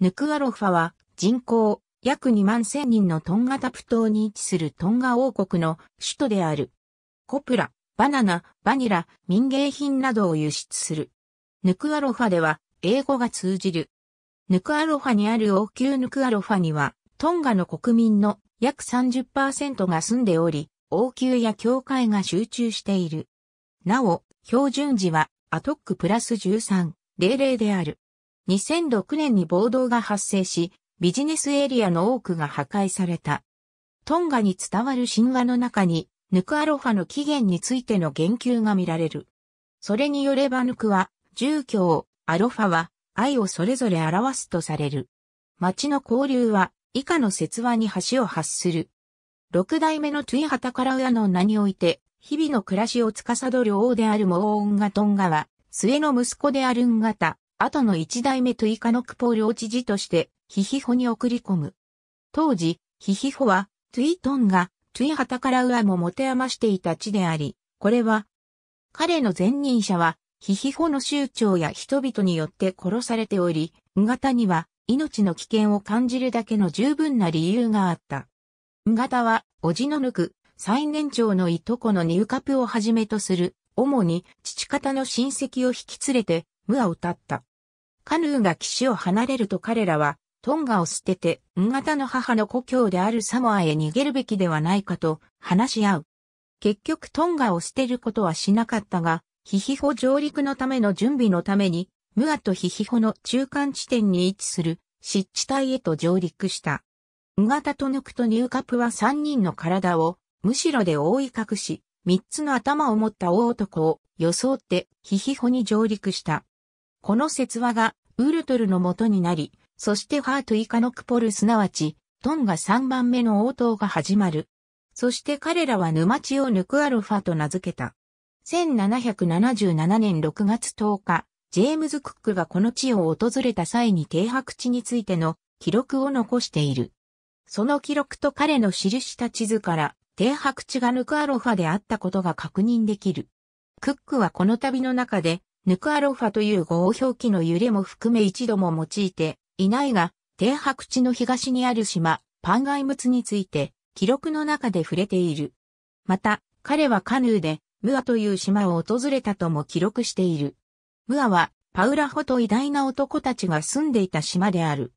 ヌクアロファは人口約2万1000人のトンガタプ島に位置するトンガ王国の首都である。コプラ、バナナ、バニラ、民芸品などを輸出する。ヌクアロファでは英語が通じる。ヌクアロファにある王宮ヌクアロファにはトンガの国民の約30%が住んでおり、王宮や教会が集中している。なお、標準時はアトックプラス1300である。2006年に暴動が発生し、ビジネスエリアの多くが破壊された。トンガに伝わる神話の中に、ヌクアロファの起源についての言及が見られる。それによればヌクは、住居を、アロファは、愛をそれぞれ表すとされる。町の交流は、以下の説話に橋を発する。六代目のトゥイハタカラウヤの名において、日々の暮らしを司る王であるモーンガトンガは、末の息子であるンガタ、後の一代目トゥイカノクポールを知事として、ヒヒホに送り込む。当時、ヒヒホは、トゥイトンが、トゥイハタカラウアも持て余していた地であり、これは、彼の前任者は、ヒヒホの州長や人々によって殺されており、ウガタには命の危険を感じるだけの十分な理由があった。ウガタは、おじのぬく、最年長のいとこのニューカプをはじめとする、主に父方の親戚を引き連れて、ムアを立った。カヌーが岸を離れると彼らは、トンガを捨てて、ンガタの母の故郷であるサモアへ逃げるべきではないかと話し合う。結局トンガを捨てることはしなかったが、ヒヒホ上陸のための準備のために、ムアとヒヒホの中間地点に位置する湿地帯へと上陸した。ンガタとヌクとニューカプは3人の体を、むしろで覆い隠し、3つの頭を持った大男を装ってヒヒホに上陸した。この説話がウルトルの元になり、そしてハートイカノクポルすなわち、トンが3番目の応答が始まる。そして彼らは沼地をヌクアルファと名付けた。1777年6月10日、ジェームズ・クックがこの地を訪れた際に停泊地についての記録を残している。その記録と彼の記した地図から、停泊地がヌクアロファであったことが確認できる。クックはこの旅の中で、ヌクアロファという語を表記の揺れも含め一度も用いていないが、停泊地の東にある島、パンガイムツについて、記録の中で触れている。また、彼はカヌーで、ムアという島を訪れたとも記録している。ムアは、パウラホと偉大な男たちが住んでいた島である。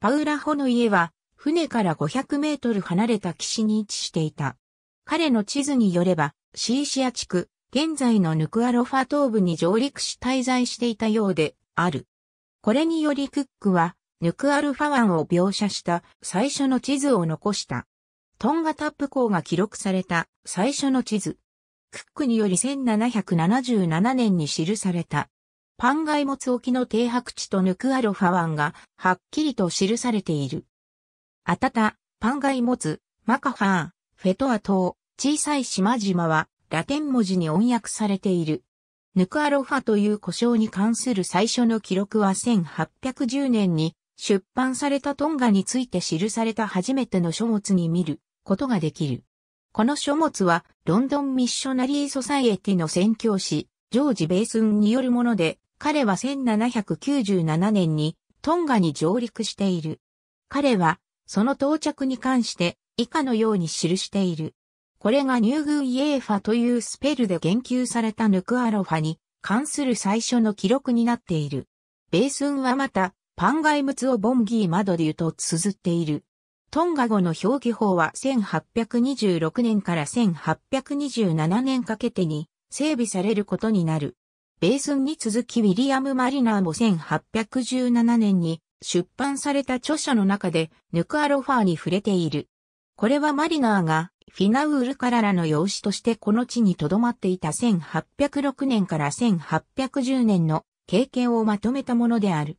パウラホの家は、船から500メートル離れた岸に位置していた。彼の地図によれば、シーシア地区、現在のヌクアロファ東部に上陸し滞在していたようである。これによりクックは、ヌクアルファ湾を描写した最初の地図を残した。トンガタップ港が記録された最初の地図。クックにより1777年に記された。パンガイモツ沖の停泊地とヌクアロファ湾がはっきりと記されている。あたた、パンガイモツ、マカファー、フェトア島、小さい島々はラテン文字に翻訳されている。ヌクアロファという呼称に関する最初の記録は1810年に出版されたトンガについて記された初めての書物に見ることができる。この書物はロンドンミッショナリーソサイエティの宣教師、ジョージ・ベースンによるもので、彼は1797年にトンガに上陸している。彼はその到着に関して以下のように記している。これがニューグイエーファというスペルで言及されたヌクアロファに関する最初の記録になっている。ベースンはまた、パンガイムツオボンギーマドリュと綴っている。トンガ語の表記法は1826年から1827年かけてに整備されることになる。ベースンに続きウィリアム・マリナーも1817年に出版された著書の中でヌクアロファーに触れている。これはマリナーがフィナウールカララの養子としてこの地に留まっていた1806年から1810年の経験をまとめたものである。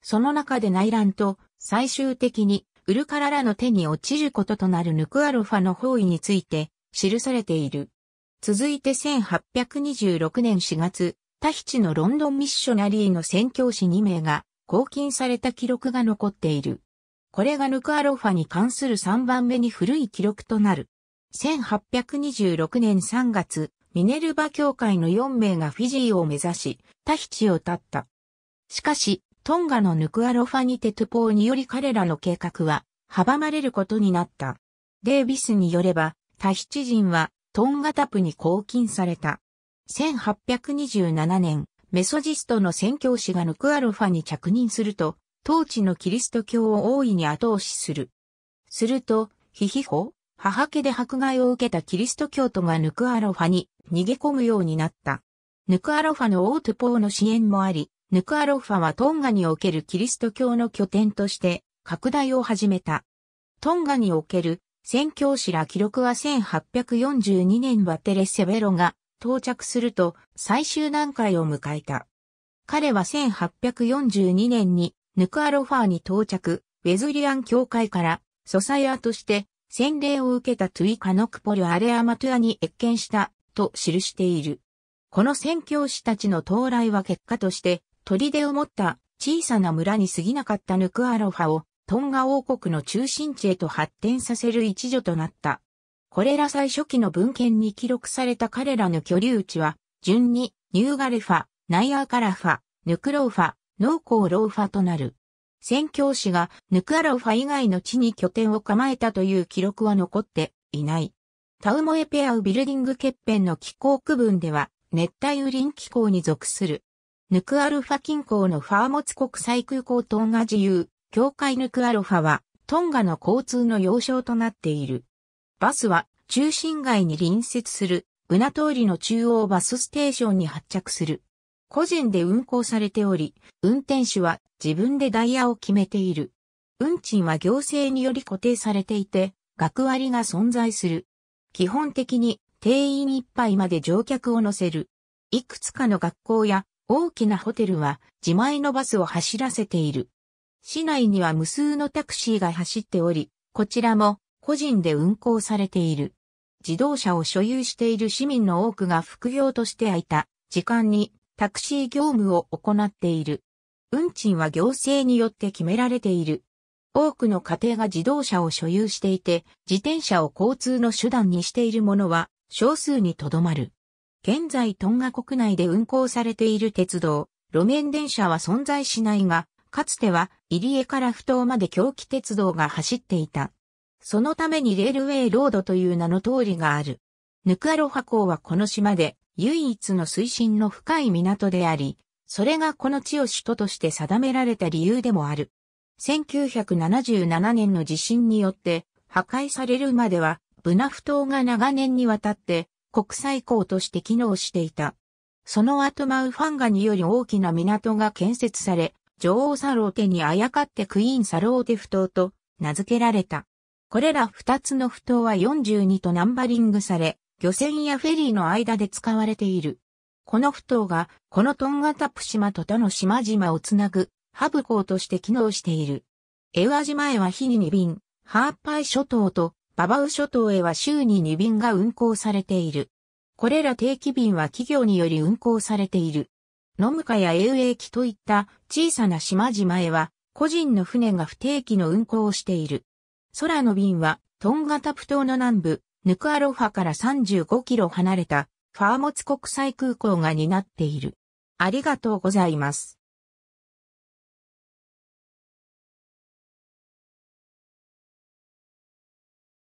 その中で内乱と最終的にウルカララの手に落ちることとなるヌクアロファの方位について記されている。続いて1826年4月、タヒチのロンドンミッショナリーの宣教師2名が公金された記録が残っている。これがヌクアロファに関する3番目に古い記録となる。1826年3月、ミネルバ協会の4名がフィジーを目指し、タヒチを立った。しかし、トンガのヌクアロファニテトゥポーにより彼らの計画は阻まれることになった。デイビスによれば、タヒチ人はトンガタプに拘禁された。1827年、メソジストの宣教師がヌクアロファに着任すると、当地のキリスト教を大いに後押しする。すると、ヒヒホ、母家で迫害を受けたキリスト教徒がヌクアロファに逃げ込むようになった。ヌクアロファのオートポーの支援もあり、ヌクアロファはトンガにおけるキリスト教の拠点として拡大を始めた。トンガにおける宣教師ら記録は1842年バテレ・セベロが到着すると最終段階を迎えた。彼は1842年にヌクアロファーに到着、ウェズリアン教会からソサイアとして洗礼を受けたトゥイカノクポルアレアマトゥアに越見した、と記している。この宣教師たちの到来は結果として、砦を持った小さな村に過ぎなかったヌクアロファをトンガ王国の中心地へと発展させる一助となった。これら最初期の文献に記録された彼らの居留地は、順にニューガルファ、ナイアーカラファ、ヌクローファ、ノーコーローファとなる。宣教師がヌクアロファ以外の地に拠点を構えたという記録は残っていない。タウモエペアウビルディング欠片の気候区分では熱帯雨林気候に属する。ヌクアルファ近郊のファーモツ国際空港トンガ自由、境界ヌクアロファはトンガの交通の要衝となっている。バスは中心街に隣接するブナ通りの中央バスステーションに発着する。個人で運行されており、運転手は自分でダイヤを決めている。運賃は行政により固定されていて、学割が存在する。基本的に定員いっぱいまで乗客を乗せる。いくつかの学校や大きなホテルは自前のバスを走らせている。市内には無数のタクシーが走っており、こちらも個人で運行されている。自動車を所有している市民の多くが副業として空いた時間にタクシー業務を行っている。運賃は行政によって決められている。多くの家庭が自動車を所有していて、自転車を交通の手段にしているものは少数にとどまる。現在トンガ国内で運行されている鉄道、路面電車は存在しないが、かつては入江から不頭まで狂気鉄道が走っていた。そのためにレールウェイロードという名の通りがある。ヌクアロハ港はこの島で唯一の水深の深い港であり、それがこの地を首都として定められた理由でもある。1977年の地震によって破壊されるまでは、ブナフ島が長年にわたって国際港として機能していた。その後マウファンガにより大きな港が建設され、女王サローテにあやかってクイーンサローテ不島と名付けられた。これら二つの不島は42とナンバリングされ、漁船やフェリーの間で使われている。この埠頭が、このトンガタプ島と他の島々をつなぐ、ハブ港として機能している。エウア島へは日に2便、ハーパイ諸島とババウ諸島へは週に2便が運航されている。これら定期便は企業により運航されている。ノムカやエウエキといった小さな島々へは個人の船が不定期の運航をしている。空の便はトンガタプ島の南部、ヌクアロファから35キロ離れたファーモツ国際空港が担っている。ありがとうございます。